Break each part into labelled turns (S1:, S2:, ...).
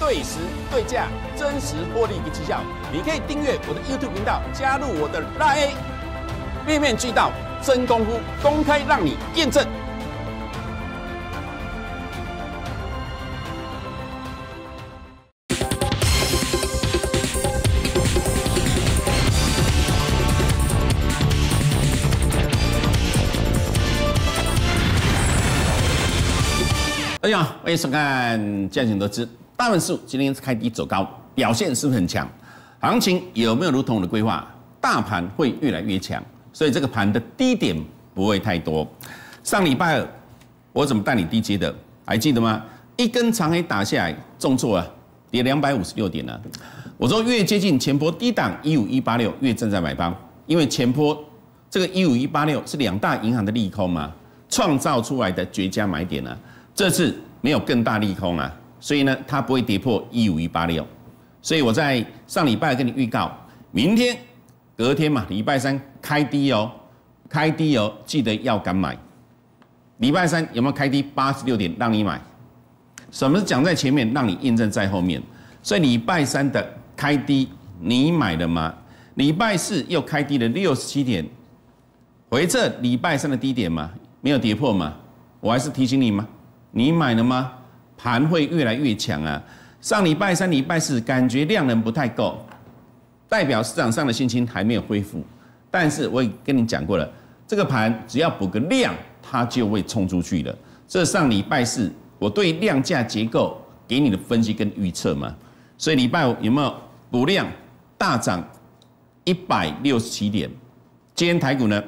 S1: 对时对价，真实获利跟绩效，你可以订阅我的 YouTube 频道，加入我的 l i 大 A，面面俱到，真功夫，公开让你验证。家好，欢迎收看见闻得知。大盘数今天是开低走高，表现是不是很强？行情有没有如同我的规划？大盘会越来越强，所以这个盘的低点不会太多。上礼拜二我怎么带你低阶的还记得吗？一根长黑打下来，重挫啊，跌两百五十六点呢。我说越接近前波低档一五一八六越正在买方，因为前波这个一五一八六是两大银行的利空嘛，创造出来的绝佳买点啊。这次没有更大利空啊。所以呢，它不会跌破一五一八六，所以我在上礼拜跟你预告，明天、隔天嘛，礼拜三开低哦，开低哦，记得要敢买。礼拜三有没有开低八十六点让你买？什么是讲在前面，让你验证在后面。所以礼拜三的开低，你买了吗？礼拜四又开低了六十七点，回测礼拜三的低点吗？没有跌破吗？我还是提醒你吗？你买了吗？盘会越来越强啊！上礼拜三、礼拜四感觉量能不太够，代表市场上的信心还没有恢复。但是我也跟你讲过了，这个盘只要补个量，它就会冲出去了。这上礼拜四我对量价结构给你的分析跟预测嘛，所以礼拜五有没有补量大涨一百六十七点？今天台股呢，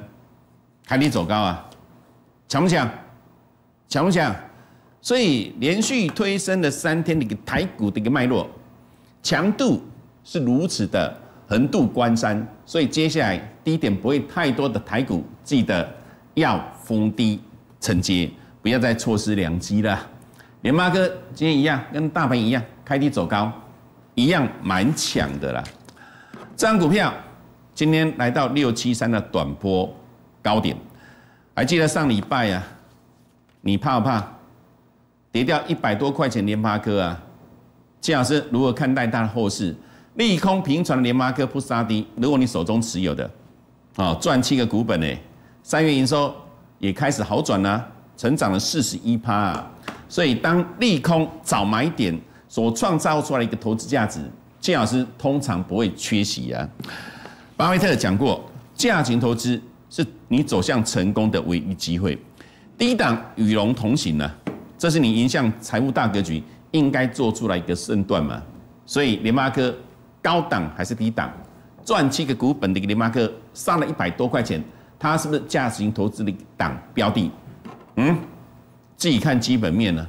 S1: 还得走高啊？强不强？强不强？所以连续推升了三天的一个台股的一个脉络强度是如此的横渡关山，所以接下来低点不会太多的台股，记得要封低承接，不要再错失良机了。联发哥今天一样跟大盘一样开低走高，一样蛮强的啦。这张股票今天来到六七三的短波高点，还记得上礼拜啊？你怕不怕？跌掉一百多块钱，联发科啊，金老师如何看待它的后市？利空平传的联发科不杀低，如果你手中持有的，啊，赚七个股本呢？三月营收也开始好转呢成长了四十一趴啊！所以当利空早买点所创造出来一个投资价值，金老师通常不会缺席啊。巴菲特讲过，价值投资是你走向成功的唯一机会。低档与龙同行呢？这是你影响财务大格局应该做出来一个判断嘛？所以联发科高档还是低档？赚七个股本的一个联发科，上了一百多块钱，它是不是价值型投资的档标的？嗯，自己看基本面呢。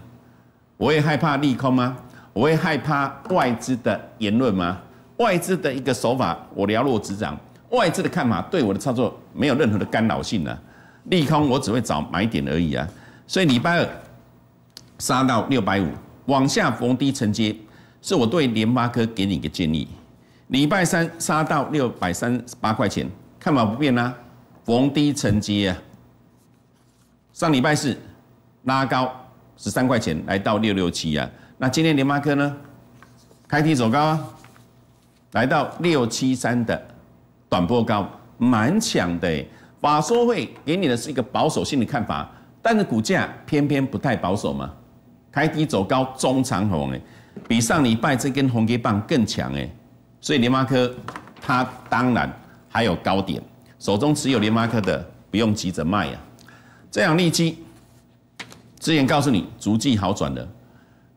S1: 我会害怕利空吗？我会害怕外资的言论吗？外资的一个手法我了若指掌，外资的看法对我的操作没有任何的干扰性了。利空我只会找买点而已啊。所以礼拜二。杀到六百五，往下逢低承接，是我对联发科给你一个建议。礼拜三杀到六百三十八块钱，看法不变啦，逢低承接啊。上礼拜四拉高十三块钱，来到六六七啊。那今天联发科呢，开低走高啊，来到六七三的短波高，蛮强的。法说会给你的是一个保守性的看法，但是股价偏偏不太保守嘛。开低走高，中长红诶，比上礼拜这根红 K 棒更强诶，所以联发科它当然还有高点，手中持有联发科的不用急着卖呀。这样利基，之前告诉你逐季好转的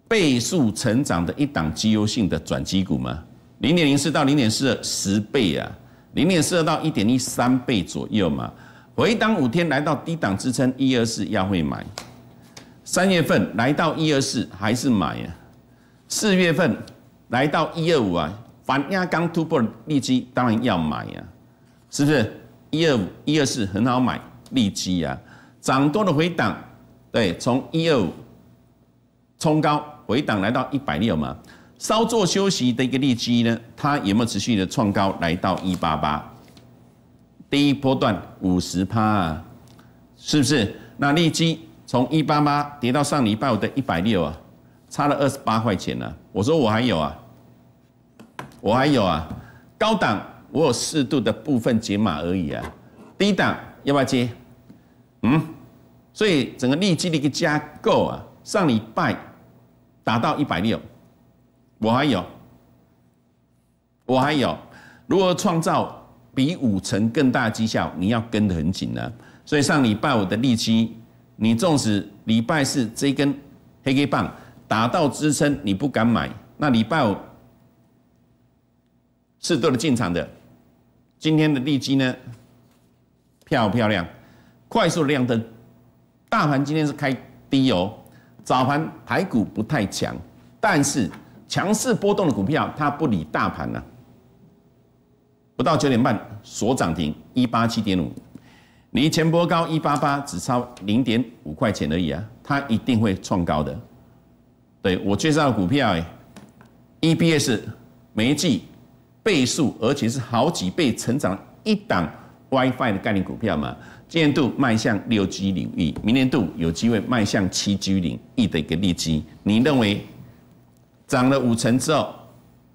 S1: 倍数成长的一档绩优性的转机股吗？零点零四到零点四二十倍啊，零点四二到一点一三倍左右嘛。回档五天来到低档支撑一二四，要会买。三月份来到一二四还是买啊？四月份来到一二五啊，反压刚突破的利基当然要买啊，是不是？一二五一二四很好买利基啊，涨多的回档，对，从一二五冲高回档来到一百六嘛，稍作休息的一个利基呢，它有没有持续的创高来到一八八？第一波段五十趴啊，是不是？那利基。从一八八跌到上礼拜五的一百六啊，差了二十八块钱呢。我说我还有啊，我还有啊，高档我有适度的部分解码而已啊。低档要不要接？嗯，所以整个利基的一个加购啊，上礼拜达到一百六，我还有，我还有。如何创造比五成更大绩效？你要跟得很紧呢。所以上礼拜五的利基。你纵使礼拜四这根黑 K 棒打到支撑，你不敢买，那礼拜五是多了进场的。今天的利基呢，漂亮漂亮，快速亮灯。大盘今天是开低哦。早盘排股不太强，但是强势波动的股票它不理大盘啊。不到九点半，锁涨停一八七点五。离前波高一八八只差零点五块钱而已啊，它一定会创高的。对我介绍的股票，EBS 每季倍数，而且是好几倍成长一档 WiFi 的概念股票嘛，今年度迈向六 G 领域，明年度有机会迈向七 G 领域的一个利基。你认为涨了五成之后，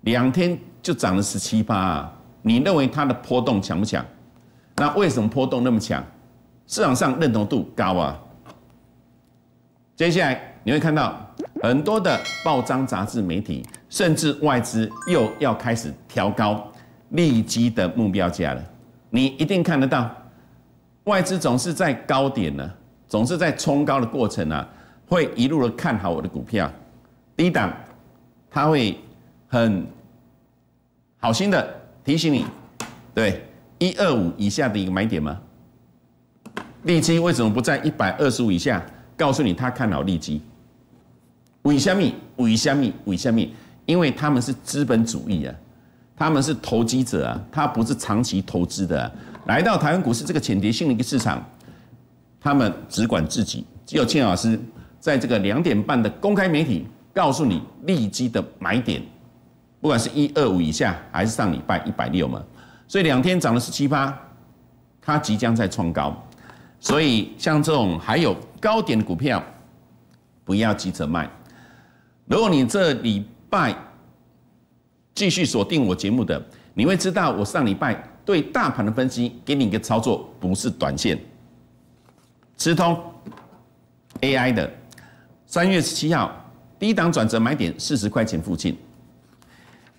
S1: 两天就涨了十七八，你认为它的波动强不强？那为什么波动那么强？市场上认同度高啊，接下来你会看到很多的报章、杂志、媒体，甚至外资又要开始调高利基的目标价了。你一定看得到，外资总是在高点呢，总是在冲高的过程啊，会一路的看好我的股票。低档，他会很好心的提醒你，对一二五以下的一个买点吗？利基为什么不在一百二十五以下？告诉你，他看好利基。为以米，五以米，五米，因为他们是资本主义啊，他们是投机者啊，他不是长期投资的。来到台湾股市这个潜跌性的一个市场，他们只管自己。只有庆老师在这个两点半的公开媒体告诉你利基的买点，不管是一二五以下，还是上礼拜一百六嘛。所以两天涨了十七八，它即将在创高。所以像这种还有高点的股票，不要急着卖。如果你这礼拜继续锁定我节目的，你会知道我上礼拜对大盘的分析，给你一个操作，不是短线。直通 AI 的三月十七号低档转折买点四十块钱附近，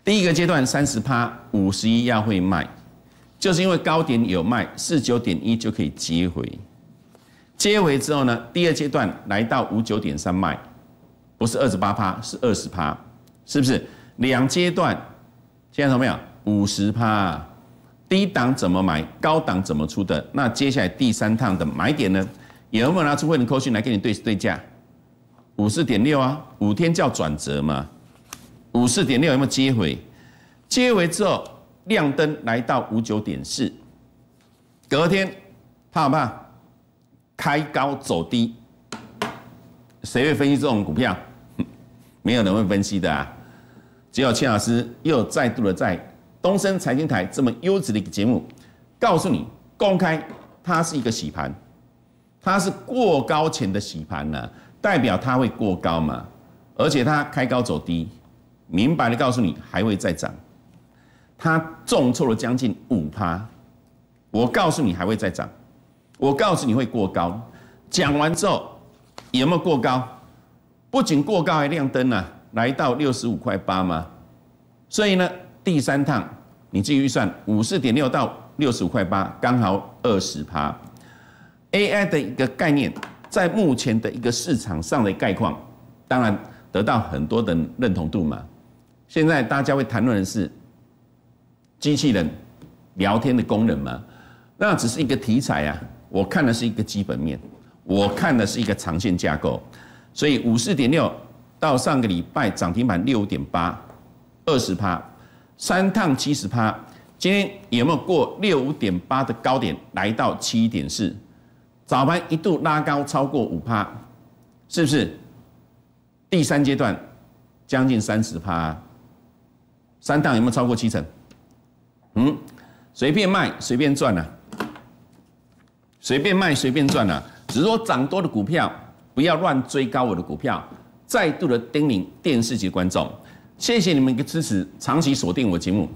S1: 第一个阶段三十趴五十一要会卖，就是因为高点有卖四九点一就可以接回。接回之后呢，第二阶段来到五九点三卖，不是二十八趴，是二十趴，是不是？两阶段，现在有么有？五十趴，低档怎么买，高档怎么出的？那接下来第三趟的买点呢？有没有拿出慧能扣讯来跟你对对价？五四点六啊，五天叫转折嘛，五四点六有没有接回？接回之后亮灯来到五九点四，隔天怕不怕？开高走低，谁会分析这种股票？没有人会分析的啊！只有钱老师又再度的在东森财经台这么优质的一个节目，告诉你公开，它是一个洗盘，它是过高前的洗盘啊，代表它会过高嘛？而且它开高走低，明白的告诉你还会再涨，它重挫了将近五趴，我告诉你还会再涨。我告诉你会过高，讲完之后有没有过高？不仅过高还亮灯啊，来到六十五块八吗？所以呢，第三趟你自己预算五四点六到六十五块八，刚好二十趴。AI 的一个概念，在目前的一个市场上的概况，当然得到很多的认同度嘛。现在大家会谈论的是机器人聊天的功能嘛，那只是一个题材啊，我看的是一个基本面，我看的是一个长线架构，所以五四点六到上个礼拜涨停板六点八，二十趴，三趟七十趴，今天有没有过六五点八的高点来到七点四？早盘一度拉高超过五趴，是不是？第三阶段将近三十趴，三趟有没有超过七成？嗯，随便卖随便赚啊！随便卖随便赚啊！只是说涨多的股票不要乱追高。我的股票再度的叮咛电视级观众，谢谢你们的支持，长期锁定我节目。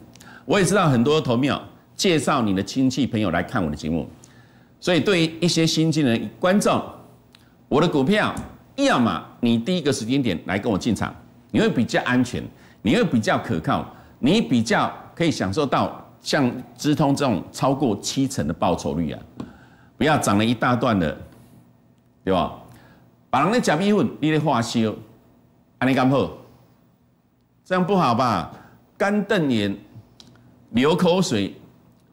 S1: 我也知道很多投票介绍你的亲戚朋友来看我的节目，所以对于一些新进的观众，我的股票，要么你第一个时间点来跟我进场，你会比较安全，你会比较可靠，你比较可以享受到像资通这种超过七成的报酬率啊。不要涨了一大段了，对吧？把人的假币换，你的画修，安尼干好，这样不好吧？干瞪眼、流口水，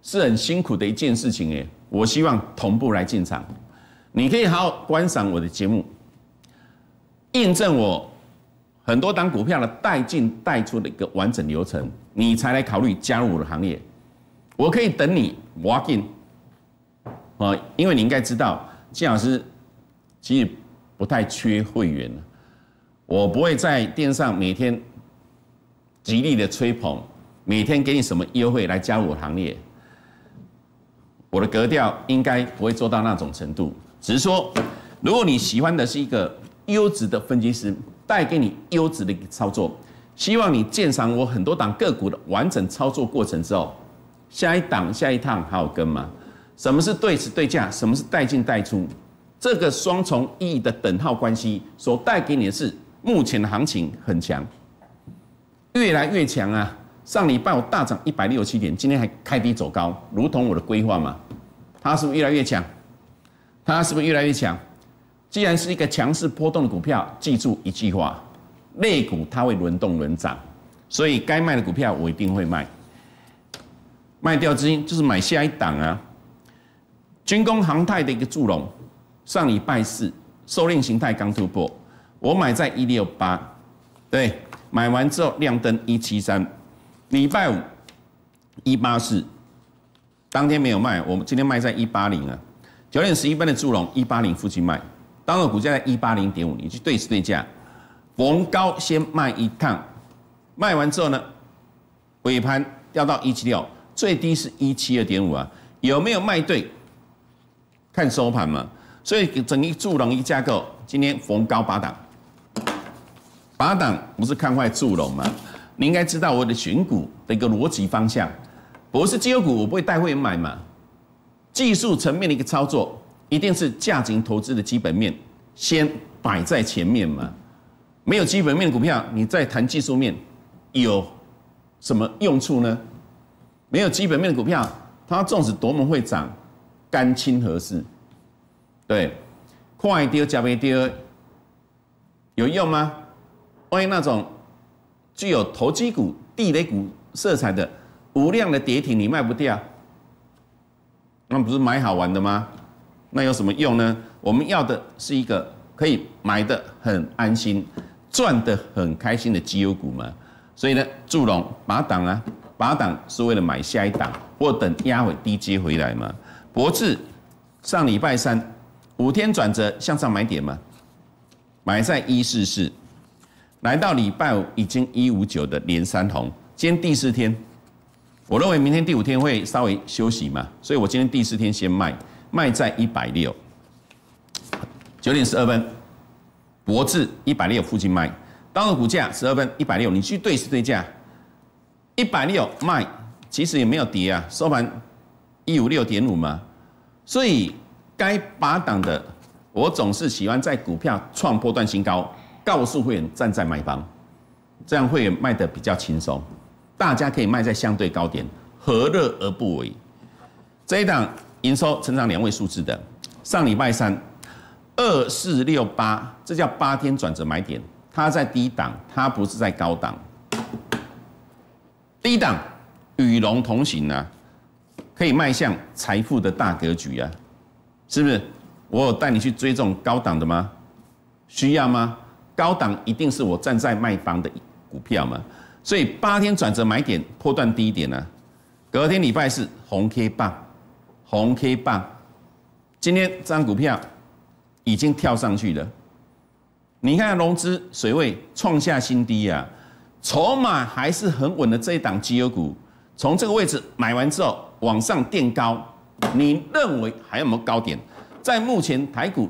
S1: 是很辛苦的一件事情哎。我希望同步来进场，你可以好好观赏我的节目，印证我很多档股票的带进带出的一个完整流程，你才来考虑加入我的行业。我可以等你 walk in。啊，因为你应该知道，金老师其实不太缺会员我不会在电上每天极力的吹捧，每天给你什么优惠来加入我行业。我的格调应该不会做到那种程度。只是说，如果你喜欢的是一个优质的分析师，带给你优质的操作，希望你鉴赏我很多档个股的完整操作过程之后，下一档下一趟还有跟吗？什么是对此对价？什么是带进带出？这个双重意义的等号关系所带给你的是目前的行情很强，越来越强啊！上礼拜我大涨一百六七点，今天还开低走高，如同我的规划嘛？它是不是越来越强？它是不是越来越强？既然是一个强势波动的股票，记住一句话：类股它会轮动轮涨，所以该卖的股票我一定会卖，卖掉资金就是买下一档啊！军工航太的一个助龙，上礼拜四收量形态刚突破，我买在一六八，对，买完之后亮灯一七三，礼拜五一八四，当天没有卖，我们今天卖在一八零啊，九点十一分的助龙一八零附近卖，当然股价在一八零点五，你去对时对价，逢高先卖一趟，卖完之后呢，尾盘掉到一七六，最低是一七二点五啊，有没有卖对？看收盘嘛，所以整个助融一架构，今天逢高拔档，拔档不是看坏助融嘛？你应该知道我的选股的一个逻辑方向，不是绩优股，我不会带会买嘛。技术层面的一个操作，一定是价值投资的基本面先摆在前面嘛。没有基本面股票，你在谈技术面，有什么用处呢？没有基本面的股票，它纵使多么会涨。干清和事？对，快丢加快丢有用吗？万一那种具有投机股、地雷股色彩的无量的跌停，你卖不掉，那不是买好玩的吗？那有什么用呢？我们要的是一个可以买的很安心、赚的很开心的绩优股嘛。所以呢，祝龙把档啊，把档是为了买下一档，或等压回低阶回来嘛。博智上礼拜三五天转折向上买点嘛，买在一四四，来到礼拜五已经一五九的连三红，今天第四天，我认为明天第五天会稍微休息嘛，所以我今天第四天先卖，卖在一百六，九点十二分，博智一百六附近卖，当日股价十二分一百六，你去对时对价，一百六卖，其实也没有跌啊，收盘。一五六点五吗？所以该拔档的，我总是喜欢在股票创波段新高，告诉会员站在买方，这样会员卖得比较轻松，大家可以卖在相对高点，何乐而不为？这一档营收成长两位数字的，上礼拜三二四六八，这叫八天转折买点，它在低档，它不是在高档，低档与龙同行啊。可以迈向财富的大格局啊，是不是？我有带你去追这种高档的吗？需要吗？高档一定是我站在卖方的股票吗？所以八天转折买点破断低点呢，隔天礼拜四红 K 棒，红 K 棒，今天这张股票已经跳上去了。你看融资水位创下新低啊，筹码还是很稳的这一档绩优股，从这个位置买完之后。往上垫高，你认为还有没有高点？在目前台股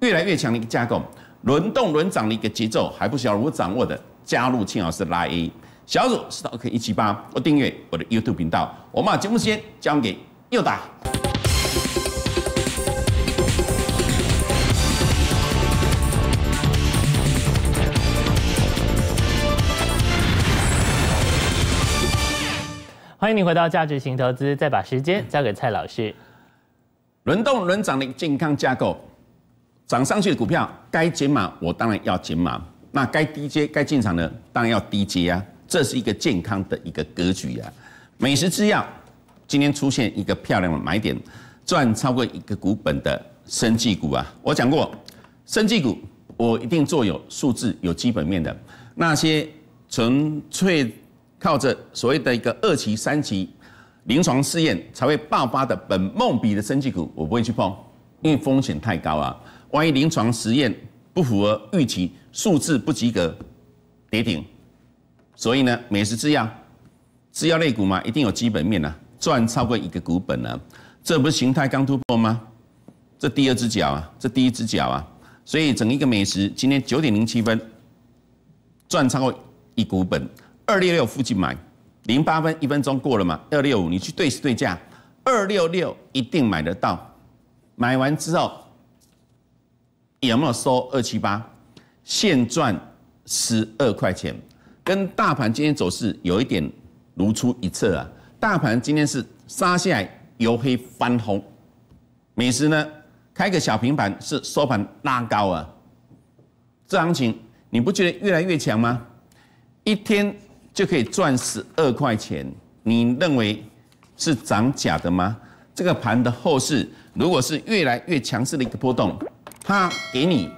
S1: 越来越强的一个架构，轮动轮涨的一个节奏还不得如何掌握的，加入青老师拉 A 小组，Stock 一七八，我订阅我的 YouTube 频道，我把节目时间交给又打。欢迎你回到价值型投资，再把时间交给蔡老师。轮动轮涨的健康架构，涨上去的股票该减码，我当然要减码；那该低阶该进场的，当然要低阶啊。这是一个健康的一个格局啊。美食制药今天出现一个漂亮的买点，赚超过一个股本的生技股啊。我讲过，生技股我一定做有数字、有基本面的那些纯粹。靠着所谓的一个二期、三期临床试验才会爆发的本梦比的升级股，我不会去碰，因为风险太高啊！万一临床实验不符合预期，数字不及格，跌停。所以呢，美食制药，制药类股嘛，一定有基本面啊，赚超过一个股本啊，这不是形态刚突破吗？这第二只脚啊，这第一只脚啊，所以整一个美食今天九点零七分赚超过一股本。二六六附近买，零八分一分钟过了嘛？二六五，你去对时对价，二六六一定买得到。买完之后，有没有收二七八？现赚十二块钱，跟大盘今天走势有一点如出一辙啊！大盘今天是杀下来由黑翻红，美食呢开个小平板是收盘拉高啊！这行情你不觉得越来越强吗？一天。就可以赚十二块钱，你认为是涨假的吗？这个盘的后市如果是越来越强势的一个波动，它给你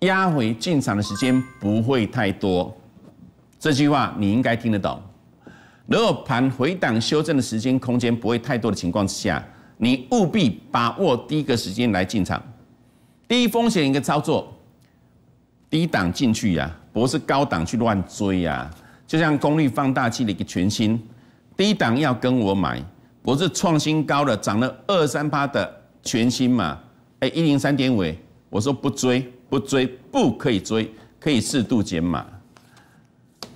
S1: 压回进场的时间不会太多。这句话你应该听得懂。如果盘回档修正的时间空间不会太多的情况之下，你务必把握第一个时间来进场，低风险一个操作，低档进去呀，不是高档去乱追呀。就像功率放大器的一个全新低档要跟我买，我是创新高的涨了二三八的全新嘛，哎一零三点五，我说不追不追不可以追，可以适度减码，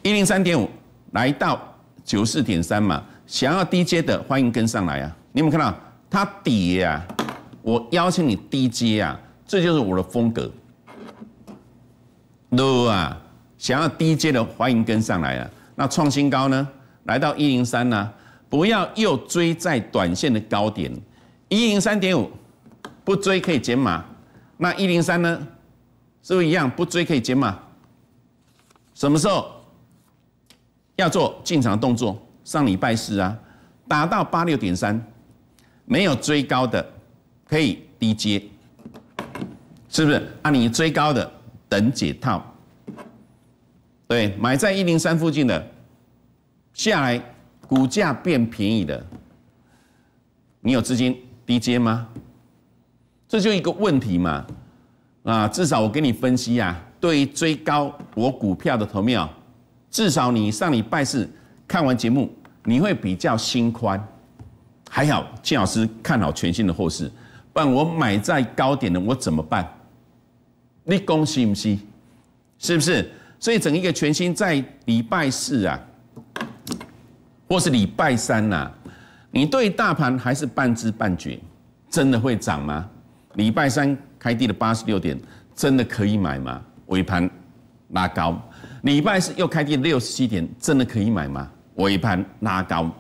S1: 一零三点五来到九四点三嘛，想要低阶的欢迎跟上来啊，你有看到它底啊，我邀请你低阶啊，这就是我的风格，low 啊。想要低阶的，欢迎跟上来了。那创新高呢？来到一零三呢？不要又追在短线的高点，一零三点五不追可以减码。那一零三呢？是不是一样不追可以减码？什么时候要做进场动作？上礼拜四啊，打到八六点三，没有追高的可以低接，是不是？那你追高的等解套。对，买在一零三附近的，下来股价变便宜的，你有资金低接吗？这就一个问题嘛。啊，至少我给你分析啊，对于追高我股票的投妙，至少你上礼拜四看完节目，你会比较心宽。还好金老师看好全新的后市，不然我买在高点的我怎么办？立功信不是？是不是？所以，整一个全新在礼拜四啊，或是礼拜三呐，你对大盘还是半知半觉，真的会涨吗？礼拜三开低了八十六点，真的可以买吗？尾盘拉高，礼拜四又开低六十七点，真的可以买吗？尾盘拉高，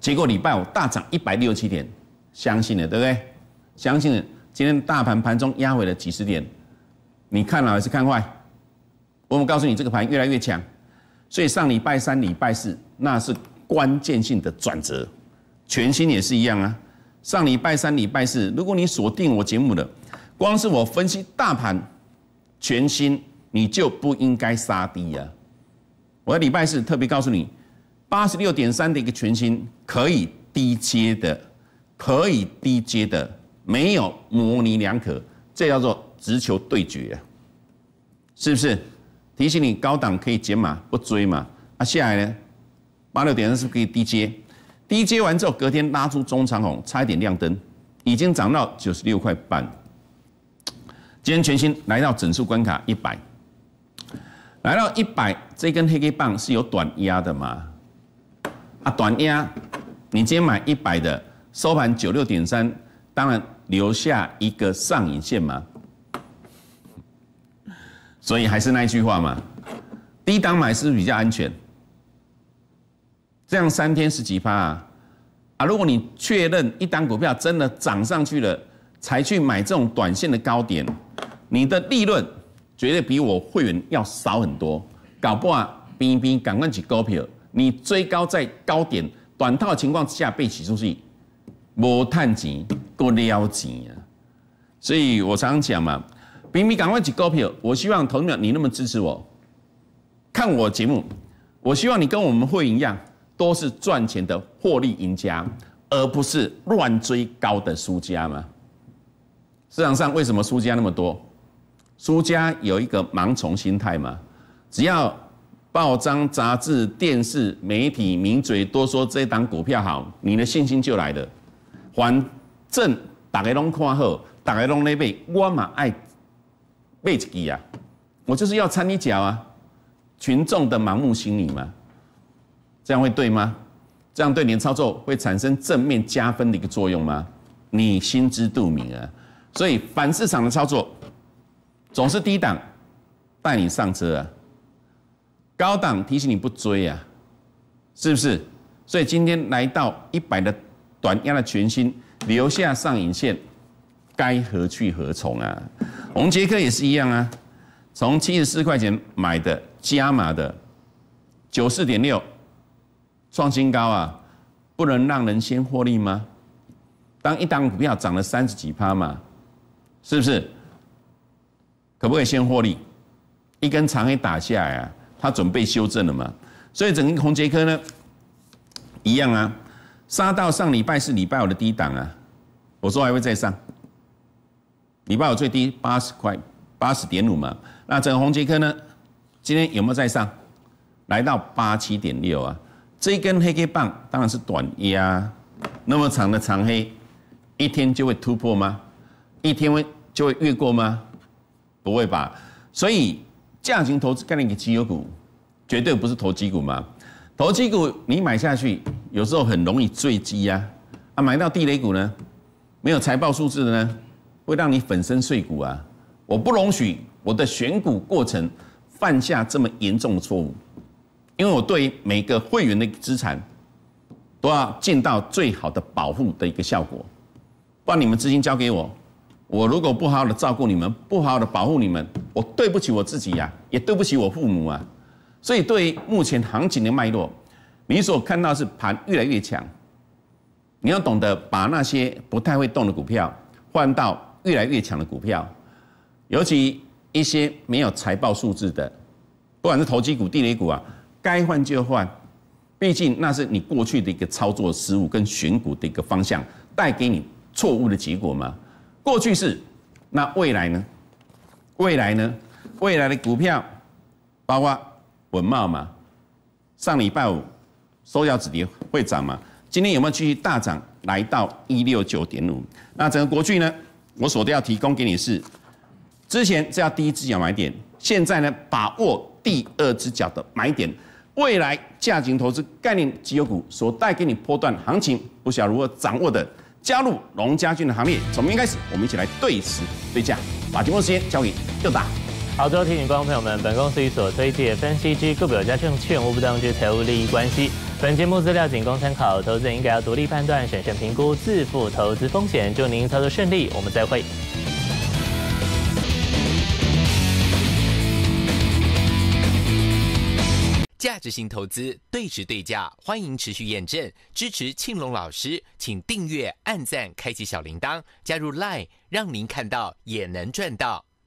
S1: 结果礼拜五大涨一百六十七点，相信了对不对？相信了，今天大盘盘中压尾了几十点，你看好还是看坏？我们告诉你，这个盘越来越强，所以上礼拜三、礼拜四那是关键性的转折。全新也是一样啊，上礼拜三、礼拜四，如果你锁定我节目的，光是我分析大盘全新，你就不应该杀低啊。我礼拜四特别告诉你，八十六点三的一个全新可以低接的，可以低接的，没有模棱两可，这叫做直球对决啊，是不是？提醒你，高档可以减码不追嘛？啊，下来呢，八六点三是不是可以低接？低接完之后，隔天拉出中长红，差一点亮灯，已经涨到九十六块半。今天全新来到整数关卡一百，来到一百这根黑 K 棒是有短压的嘛？啊，短压，你今天买一百的收盘九六点三，当然留下一个上影线嘛。所以还是那一句话嘛，低档买是比较安全。这样三天十几趴啊！啊，如果你确认一单股票真的涨上去了，才去买这种短线的高点，你的利润绝对比我会员要少很多。搞不好，偏偏赶快去高票，你追高在高点短套情况之下被起出去，无探钱，多撩钱啊！所以我常常讲嘛。比你赶快举高票！我希望同样你那么支持我，看我节目，我希望你跟我们会一样，都是赚钱的获利赢家，而不是乱追高的输家吗？市场上为什么输家那么多？输家有一个盲从心态吗？只要报章、杂志、电视媒体、名嘴多说这档股票好，你的信心就来了。反正大家拢看好，大家拢那买，我嘛爱。背置啊，我就是要掺你脚啊！群众的盲目心理嘛，这样会对吗？这样对你的操作会产生正面加分的一个作用吗？你心知肚明啊！所以反市场的操作总是低档带你上车啊，高档提醒你不追啊，是不是？所以今天来到一百的短压的全新留下上影线，该何去何从啊？红杰克也是一样啊，从七十四块钱买的，加码的九四点六，创新高啊，不能让人先获利吗？当一档股票涨了三十几趴嘛，是不是？可不可以先获利？一根长黑打下来啊，它准备修正了嘛？所以整个红杰科呢，一样啊，杀到上礼拜是礼拜五的低档啊，我说还会再上。你报有最低八十块，八十点五嘛？那整个宏碁科呢？今天有没有再上？来到八七点六啊！这一根黑 K 棒当然是短啊，那么长的长黑，一天就会突破吗？一天会就会越过吗？不会吧！所以价值型投资概念的绩优股，绝对不是投机股嘛！投机股你买下去，有时候很容易坠机呀！啊，买到地雷股呢？没有财报数字的呢？会让你粉身碎骨啊！我不容许我的选股过程犯下这么严重的错误，因为我对每个会员的资产都要尽到最好的保护的一个效果。把你们资金交给我，我如果不好好的照顾你们，不好好的保护你们，我对不起我自己呀，也对不起我父母啊。所以，对于目前行情的脉络，你所看到是盘越来越强，你要懂得把那些不太会动的股票换到。越来越强的股票，尤其一些没有财报数字的，不管是投机股、地雷股啊，该换就换，毕竟那是你过去的一个操作失误跟选股的一个方向带给你错误的结果嘛。过去是，那未来呢？未来呢？未来的股票，包括文茂嘛，上礼拜五收掉止跌会涨嘛，今天有没有继续大涨来到一六九点五？那整个国巨呢？我所要提供给你是，之前只要第一只脚买点，现在呢把握第二只脚的买点，未来价值投资概念绩优股所带给你波段行情，不晓如何掌握的，加入龙家俊的行列。从明天开始，我们一起来对时对价，把直播时间交给你，大。好，最后提醒观众朋友们，本公司所推介、分析之个股、嘉讯、券，权，无不当之财务利益关系。本节目资料仅供参考，投资人应该要独立判断、审慎评估、自负投资风险。祝您操作顺利，我们再会。价值型投资，对值对价，欢迎持续验证，支持庆隆老师，请订阅、按赞、开启小铃铛、加入 Line，让您看到也能赚到。